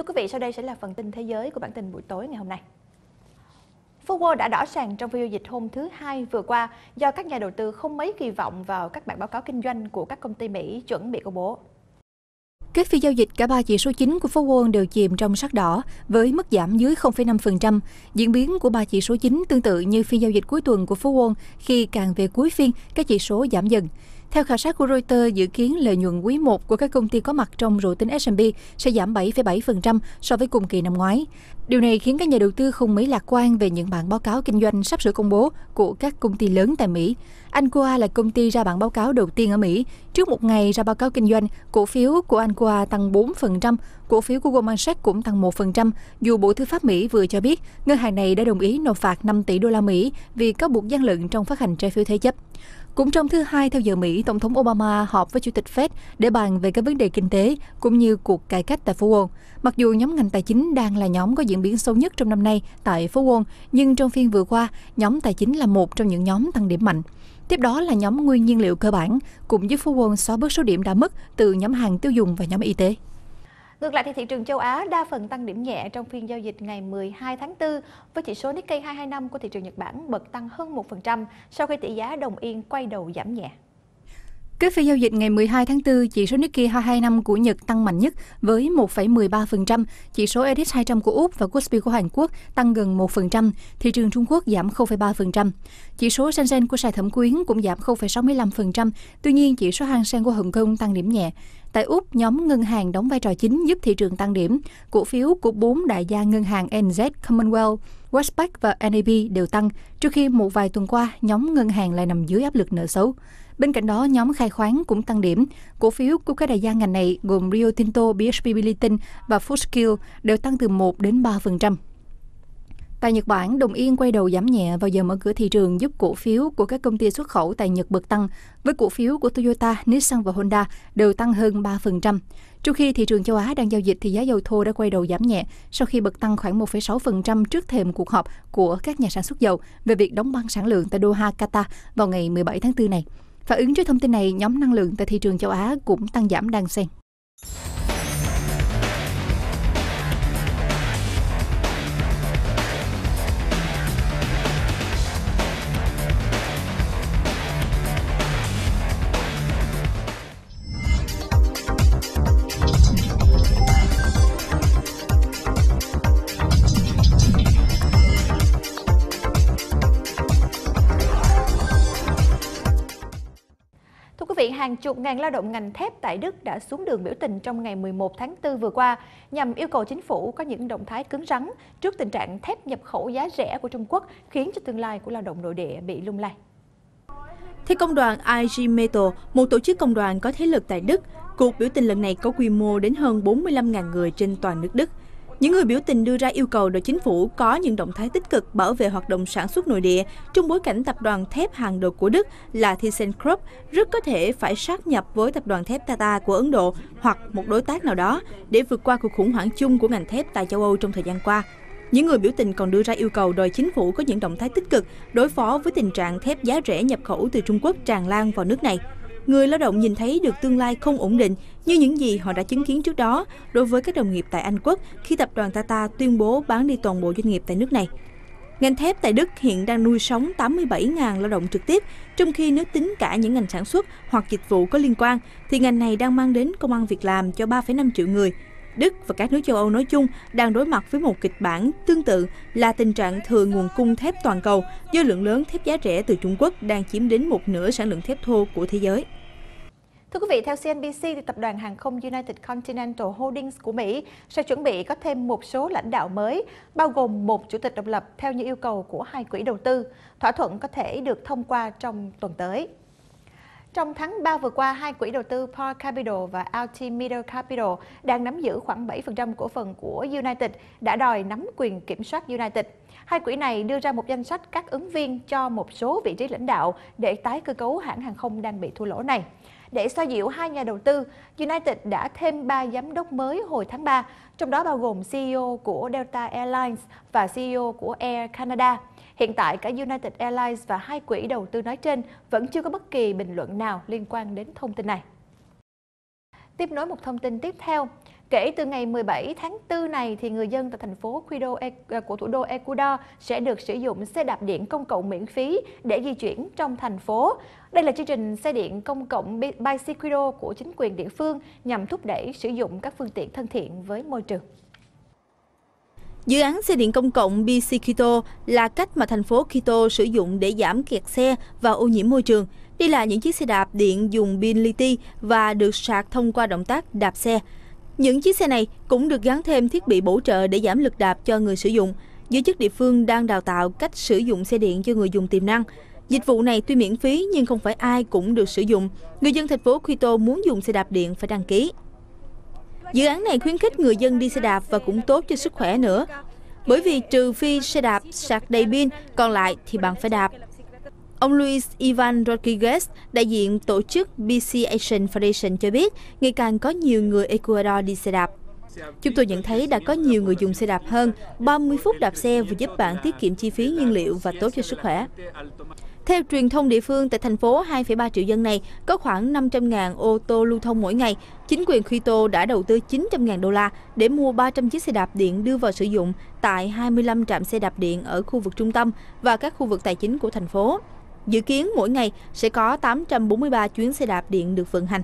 Thưa quý vị, sau đây sẽ là phần tin thế giới của bản tin buổi tối ngày hôm nay. Forward đã đỏ sàn trong phiên giao dịch hôm thứ Hai vừa qua do các nhà đầu tư không mấy kỳ vọng vào các bản báo cáo kinh doanh của các công ty Mỹ chuẩn bị công bố. Các phiên giao dịch cả ba chỉ số chính của phố Wall đều chìm trong sắc đỏ với mức giảm dưới 0,5%. Diễn biến của ba chỉ số chính tương tự như phiên giao dịch cuối tuần của phố Wall khi càng về cuối phiên các chỉ số giảm dần. Theo khảo sát của Reuters, dự kiến lợi nhuận quý 1 của các công ty có mặt trong rổ tính S&P sẽ giảm 7,7% so với cùng kỳ năm ngoái. Điều này khiến các nhà đầu tư không mấy lạc quan về những bản báo cáo kinh doanh sắp sửa công bố của các công ty lớn tại Mỹ. Ancoa là công ty ra bản báo cáo đầu tiên ở Mỹ. Trước một ngày ra báo cáo kinh doanh, cổ phiếu của Ancoa tăng 4%, cổ phiếu của Goldman Sachs cũng tăng 1%, dù Bộ Tư pháp Mỹ vừa cho biết ngân hàng này đã đồng ý nộp phạt 5 tỷ đô la Mỹ vì cáo buộc gian lận trong phát hành trái phiếu thế chấp. Cũng trong thứ hai theo giờ Mỹ, Tổng thống Obama họp với Chủ tịch Fed để bàn về các vấn đề kinh tế cũng như cuộc cải cách tại phố Wall. Mặc dù nhóm ngành tài chính đang là nhóm có diễn biến sâu nhất trong năm nay tại phố Wall, nhưng trong phiên vừa qua, nhóm tài chính là một trong những nhóm tăng điểm mạnh. Tiếp đó là nhóm nguyên nhiên liệu cơ bản, cùng với phố Wall xóa bớt số điểm đã mất từ nhóm hàng tiêu dùng và nhóm y tế. Ngược lại thì thị trường châu Á đa phần tăng điểm nhẹ trong phiên giao dịch ngày 12 tháng 4 với chỉ số Nikkei 225 của thị trường Nhật Bản bật tăng hơn 1% sau khi tỷ giá đồng yên quay đầu giảm nhẹ. Kết phiên giao dịch ngày 12 tháng 4, chỉ số Nikkei 225 của Nhật tăng mạnh nhất với 1,13%, chỉ số EDX 200 của Úc và Kospi của Hàn Quốc tăng gần 1%, thị trường Trung Quốc giảm 0,3%. Chỉ số Shenzhen của Sài Thẩm Quyến cũng giảm 0,65%, tuy nhiên chỉ số Hang Seng của Hồng Kông tăng điểm nhẹ. Tại Úc, nhóm ngân hàng đóng vai trò chính giúp thị trường tăng điểm. Cổ phiếu của bốn đại gia ngân hàng NZ, Commonwealth, Westpac và NAB đều tăng, trước khi một vài tuần qua, nhóm ngân hàng lại nằm dưới áp lực nợ xấu. Bên cạnh đó, nhóm khai khoáng cũng tăng điểm. Cổ phiếu của các đại gia ngành này gồm Rio Tinto, BHP Billiton và Footscale đều tăng từ 1 đến 3%. Tại Nhật Bản, đồng yên quay đầu giảm nhẹ vào giờ mở cửa thị trường giúp cổ phiếu của các công ty xuất khẩu tại Nhật bật tăng, với cổ phiếu của Toyota, Nissan và Honda đều tăng hơn 3%. Trong khi thị trường châu Á đang giao dịch thì giá dầu thô đã quay đầu giảm nhẹ sau khi bật tăng khoảng 1,6% trước thềm cuộc họp của các nhà sản xuất dầu về việc đóng băng sản lượng tại Doha, Qatar vào ngày 17 tháng 4 này. Phản ứng trước thông tin này, nhóm năng lượng tại thị trường châu Á cũng tăng giảm đang xen. vị, hàng chục ngàn lao động ngành thép tại Đức đã xuống đường biểu tình trong ngày 11 tháng 4 vừa qua nhằm yêu cầu chính phủ có những động thái cứng rắn trước tình trạng thép nhập khẩu giá rẻ của Trung Quốc khiến cho tương lai của lao động nội địa bị lung lay. Theo công đoàn IG Metal, một tổ chức công đoàn có thế lực tại Đức, cuộc biểu tình lần này có quy mô đến hơn 45.000 người trên toàn nước Đức. Những người biểu tình đưa ra yêu cầu để chính phủ có những động thái tích cực bảo vệ hoạt động sản xuất nội địa trong bối cảnh tập đoàn thép hàng đầu của Đức là ThyssenKrupp rất có thể phải sát nhập với tập đoàn thép Tata của Ấn Độ hoặc một đối tác nào đó để vượt qua cuộc khủng hoảng chung của ngành thép tại châu Âu trong thời gian qua. Những người biểu tình còn đưa ra yêu cầu đòi chính phủ có những động thái tích cực đối phó với tình trạng thép giá rẻ nhập khẩu từ Trung Quốc tràn lan vào nước này người lao động nhìn thấy được tương lai không ổn định như những gì họ đã chứng kiến trước đó đối với các đồng nghiệp tại Anh Quốc khi tập đoàn Tata tuyên bố bán đi toàn bộ doanh nghiệp tại nước này. Ngành thép tại Đức hiện đang nuôi sống 87.000 lao động trực tiếp, trong khi nếu tính cả những ngành sản xuất hoặc dịch vụ có liên quan, thì ngành này đang mang đến công an việc làm cho 3,5 triệu người. Đức và các nước châu Âu nói chung đang đối mặt với một kịch bản tương tự là tình trạng thừa nguồn cung thép toàn cầu do lượng lớn thép giá rẻ từ Trung Quốc đang chiếm đến một nửa sản lượng thép thô của thế giới. Thưa quý vị, theo CNBC, thì tập đoàn hàng không United Continental Holdings của Mỹ sẽ chuẩn bị có thêm một số lãnh đạo mới, bao gồm một chủ tịch độc lập theo như yêu cầu của hai quỹ đầu tư. Thỏa thuận có thể được thông qua trong tuần tới. Trong tháng 3 vừa qua, hai quỹ đầu tư Par Capital và Altimeter Capital đang nắm giữ khoảng 7% cổ phần của United đã đòi nắm quyền kiểm soát United. Hai quỹ này đưa ra một danh sách các ứng viên cho một số vị trí lãnh đạo để tái cơ cấu hãng hàng không đang bị thua lỗ này. Để xoa dịu hai nhà đầu tư, United đã thêm 3 giám đốc mới hồi tháng 3, trong đó bao gồm CEO của Delta Airlines và CEO của Air Canada. Hiện tại, cả United Airlines và hai quỹ đầu tư nói trên vẫn chưa có bất kỳ bình luận nào liên quan đến thông tin này. Tiếp nối một thông tin tiếp theo, Kể từ ngày 17 tháng 4 này thì người dân tại thành phố Quito e, à, của thủ đô Ecuador sẽ được sử dụng xe đạp điện công cộng miễn phí để di chuyển trong thành phố. Đây là chương trình xe điện công cộng Biciclo của chính quyền địa phương nhằm thúc đẩy sử dụng các phương tiện thân thiện với môi trường. Dự án xe điện công cộng BC là cách mà thành phố Quito sử dụng để giảm kẹt xe và ô nhiễm môi trường. Đây là những chiếc xe đạp điện dùng pin liti và được sạc thông qua động tác đạp xe. Những chiếc xe này cũng được gắn thêm thiết bị bổ trợ để giảm lực đạp cho người sử dụng. Giới chức địa phương đang đào tạo cách sử dụng xe điện cho người dùng tiềm năng. Dịch vụ này tuy miễn phí nhưng không phải ai cũng được sử dụng. Người dân thành phố Quito muốn dùng xe đạp điện phải đăng ký. Dự án này khuyến khích người dân đi xe đạp và cũng tốt cho sức khỏe nữa. Bởi vì trừ phi xe đạp sạc đầy pin, còn lại thì bạn phải đạp. Ông Luis Ivan Rodriguez, đại diện tổ chức BC Asian Foundation cho biết, ngày càng có nhiều người Ecuador đi xe đạp. Chúng tôi nhận thấy đã có nhiều người dùng xe đạp hơn, 30 phút đạp xe vừa giúp bạn tiết kiệm chi phí nhiên liệu và tốt cho sức khỏe. Theo truyền thông địa phương, tại thành phố 2,3 triệu dân này có khoảng 500.000 ô tô lưu thông mỗi ngày. Chính quyền Quito đã đầu tư 900.000 đô la để mua 300 chiếc xe đạp điện đưa vào sử dụng tại 25 trạm xe đạp điện ở khu vực trung tâm và các khu vực tài chính của thành phố. Dự kiến mỗi ngày sẽ có 843 chuyến xe đạp điện được vận hành.